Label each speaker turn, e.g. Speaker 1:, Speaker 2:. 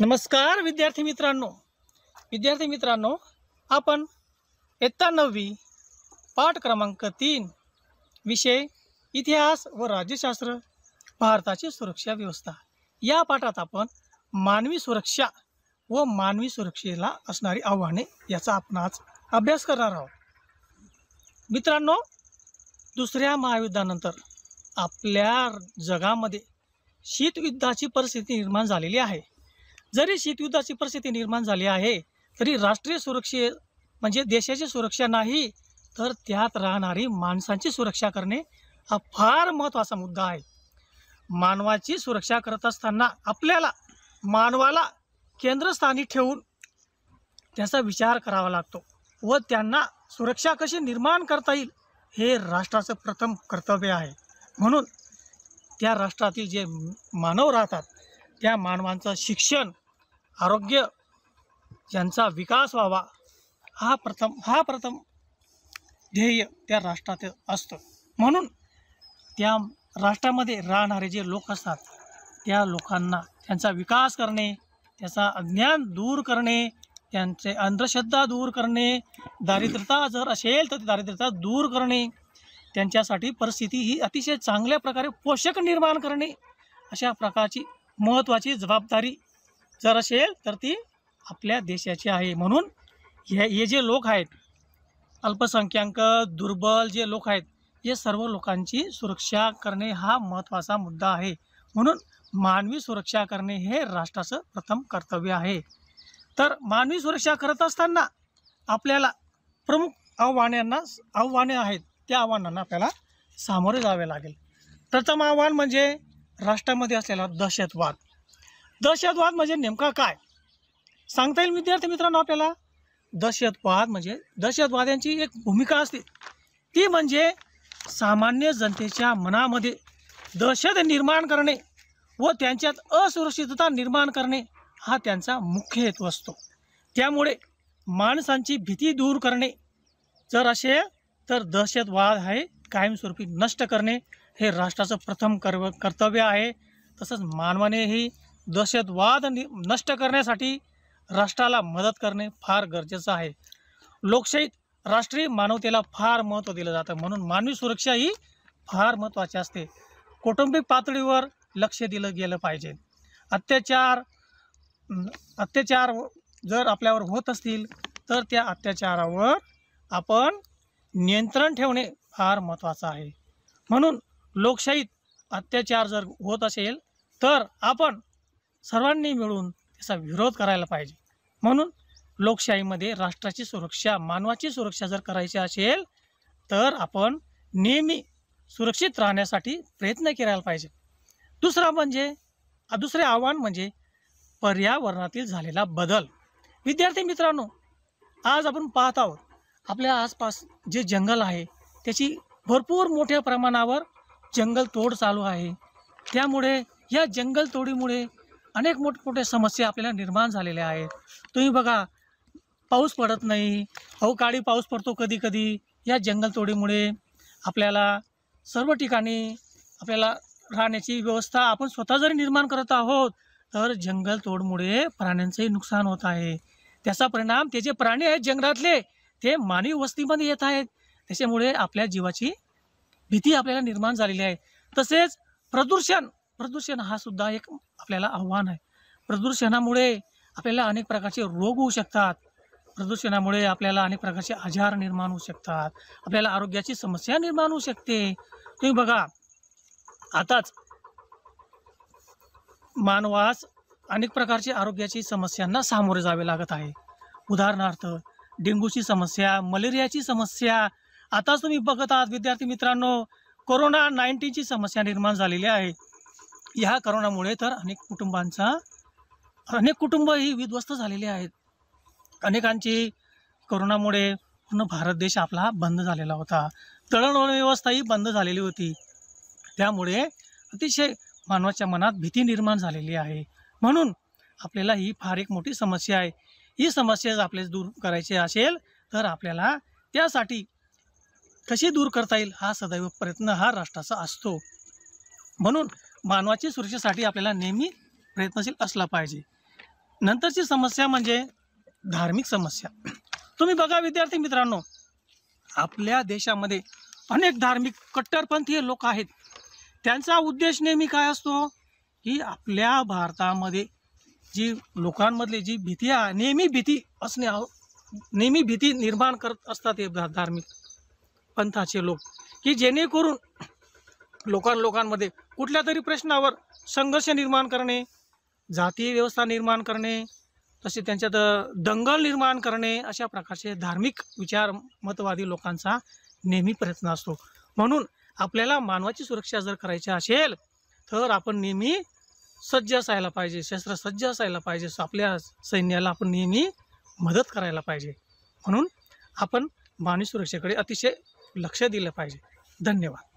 Speaker 1: नमस्कार विद्यार्थी मित्रांनो विद्यार्थी मित्रांनो आपण इयत्ता नववी पाठ क्रमांक तीन विषय इतिहास व राज्यशास्त्र भारताची सुरक्षा व्यवस्था या पाठात आपण मानवी सुरक्षा व मानवी सुरक्षेला असणारी आव्हाने याचा आपण आज अभ्यास करणार आहोत मित्रांनो दुसऱ्या महायुद्धानंतर आपल्या जगामध्ये शीतयुद्धाची परिस्थिती निर्माण झालेली आहे जरी शीतयुद्धाची परिस्थिती निर्माण झाली आहे तरी राष्ट्रीय सुरक्षे म्हणजे देशाची सुरक्षा नाही तर त्यात राहणारी माणसांची सुरक्षा करणे हा फार महत्त्वाचा मुद्दा आहे मानवाची सुरक्षा करत असताना आपल्याला मानवाला केंद्रस्थानी ठेवून त्याचा विचार करावा लागतो व त्यांना सुरक्षा कशी निर्माण करता येईल हे राष्ट्राचं प्रथम कर्तव्य आहे म्हणून त्या राष्ट्रातील जे मानव राहतात त्या मानवांचं शिक्षण आरोग्य यांचा विकास व्हावा हा प्रथम हा प्रथम ध्येय त्या राष्ट्रात असतं म्हणून त्या राष्ट्रामध्ये राहणारे जे लोक असतात त्या लोकांना त्यांचा विकास करणे त्याचा अज्ञान दूर करणे त्यांचे अंधश्रद्धा दूर करणे दारिद्र्यता जर असेल तर दारिद्रता दूर करणे त्यांच्यासाठी परिस्थिती ही अतिशय चांगल्या प्रकारे पोषक निर्माण करणे अशा प्रकारची महत्त्वाची जबाबदारी जर असेल तर ती आपल्या देशाची आहे म्हणून हे हे जे लोक आहेत अल्पसंख्याक दुर्बल जे लोक आहेत हे सर्व लोकांची सुरक्षा करणे हा महत्त्वाचा मुद्दा आहे म्हणून मानवी सुरक्षा करणे हे राष्ट्राचं प्रथम कर्तव्य आहे तर मानवी सुरक्षा करत असताना आपल्याला प्रमुख आव्हानांना आव्हाने आहेत त्या आव्हानांना आपल्याला सामोरे जावे लागेल प्रथम आव्हान म्हणजे राष्ट्रामध्ये असलेला दहशतवाद दहशतवाद म्हणजे नेमका काय सांगता येईल विद्यार्थी मित्रांनो आपल्याला दहशतवाद म्हणजे दहशतवाद्यांची एक भूमिका असते ती म्हणजे सामान्य जनतेच्या मनामध्ये दहशत निर्माण करणे व त्यांच्यात असुरक्षितता निर्माण करणे हा त्यांचा मुख्य हेतू असतो त्यामुळे माणसांची भीती दूर करणे जर असे तर दहशतवाद आहे कायमस्वरूपी नष्ट करणे हे राष्ट्राचं प्रथम कर्व कर्तव्य आहे तसंच मानवानेही दहशतवाद नष्ट करण्यासाठी राष्ट्राला मदत करणे फार गरजेचं आहे लोकशाहीत राष्ट्रीय मानवतेला फार महत्त्व दिलं जातं म्हणून मानवी सुरक्षा ही फार महत्त्वाची असते कौटुंबिक पातळीवर लक्ष दिलं गेलं पाहिजे अत्याचार अत्याचार जर आपल्यावर होत असतील तर त्या अत्याचारावर आपण नियंत्रण ठेवणे फार महत्त्वाचं आहे म्हणून लोकशाहीत अत्याचार जर होत असेल तर आपण सर्वांनी मिळून त्याचा विरोध करायला पाहिजे म्हणून लोकशाहीमध्ये राष्ट्राची सुरक्षा मानवाची सुरक्षा जर करायची असेल तर आपण नेहमी सुरक्षित राहण्यासाठी प्रयत्न करायला पाहिजे दुसरा म्हणजे दुसरे आव्हान म्हणजे पर्यावरणातील झालेला बदल विद्यार्थी मित्रांनो आज आपण पाहत आहोत आपल्या आसपास जे जंगल आहे त्याची भरपूर मोठ्या प्रमाणावर जंगलतोड चालू आहे त्यामुळे या जंगलतोडीमुळे अनेक मोठमोठ्या समस्या आपल्याला निर्माण झालेल्या आहेत तुम्ही बघा पाऊस पडत नाही अवकाळी पाऊस पडतो कधी कधी या जंगलतोडीमुळे आपल्याला सर्व ठिकाणी आपल्याला राहण्याची व्यवस्था आपण स्वतः जरी निर्माण करत आहोत तर जंगलतोडमुळे प्राण्यांचंही नुकसान होत आहे त्याचा परिणाम ते जे प्राणी आहेत जंगलातले ते मानवी वस्तीमध्ये येत आहेत त्याच्यामुळे आपल्या जीवाची भीती आपल्याला निर्माण झालेली आहे तसेच प्रदूषण प्रदूषण हा सुद्धा एक आपल्याला आव्हान आहे प्रदूषणामुळे आपल्याला अनेक प्रकारचे रोग होऊ शकतात प्रदूषणामुळे आपल्याला अनेक प्रकारचे आजार निर्माण होऊ शकतात आपल्याला आरोग्याची समस्या निर्माण होऊ शकते तुम्ही बघा आताच मानवास अनेक प्रकारचे आरोग्याची समस्यांना सामोरे जावे लागत आहे उदाहरणार्थ डेंग्यूची समस्या मलेरियाची समस्या आताच तुम्ही बघत आहात विद्यार्थी मित्रांनो कोरोना नाईन्टीनची समस्या निर्माण झालेली आहे ह्या करोनामुळे तर अनेक कुटुंबांचा अनेक कुटुंब ही विध्वस्त झालेली आहेत अनेकांची करोनामुळे पूर्ण भारत देश आपला बंद झालेला होता दळणवळण व्यवस्था ही बंद झालेली होती त्यामुळे अतिशय मानवाच्या मनात भीती निर्माण झालेली आहे म्हणून आपल्याला ही फार एक मोठी समस्या आहे ही समस्या जर आपल्याला दूर करायची असेल तर आपल्याला त्यासाठी कशी दूर करता येईल हा सदैव प्रयत्न हा राष्ट्राचा असतो म्हणून मानवाच्या सुरक्षेसाठी आपल्याला नेहमी प्रयत्नशील असला पाहिजे नंतरची समस्या म्हणजे धार्मिक समस्या तुम्ही बघा विद्यार्थी मित्रांनो आपल्या देशामध्ये अनेक धार्मिक कट्टरपंथीय लोक आहेत त्यांचा उद्देश नेहमी काय असतो की आपल्या भारतामध्ये जी लोकांमधली जी भीती आहे नेहमी भीती असणे नेहमी भीती निर्माण करत असतात हे धार्मिक पंथाचे लोक की जेणेकरून लोकां लोकांमध्ये कुठल्या तरी प्रश्नावर संघर्ष निर्माण करणे जातीय व्यवस्था निर्माण करणे तसे त्यांच्यात दंगल निर्माण करणे अशा प्रकारचे धार्मिक विचार मतवादी लोकांचा नेहमी प्रयत्न असतो म्हणून आपल्याला मानवाची सुरक्षा जर करायची असेल तर आपण नेहमी सज्ज असायला पाहिजे शस्त्र सज्ज असायला पाहिजे आपल्या सैन्याला आपण नेहमी मदत करायला पाहिजे म्हणून आपण मानवी सुरक्षेकडे अतिशय लक्ष दिलं पाहिजे धन्यवाद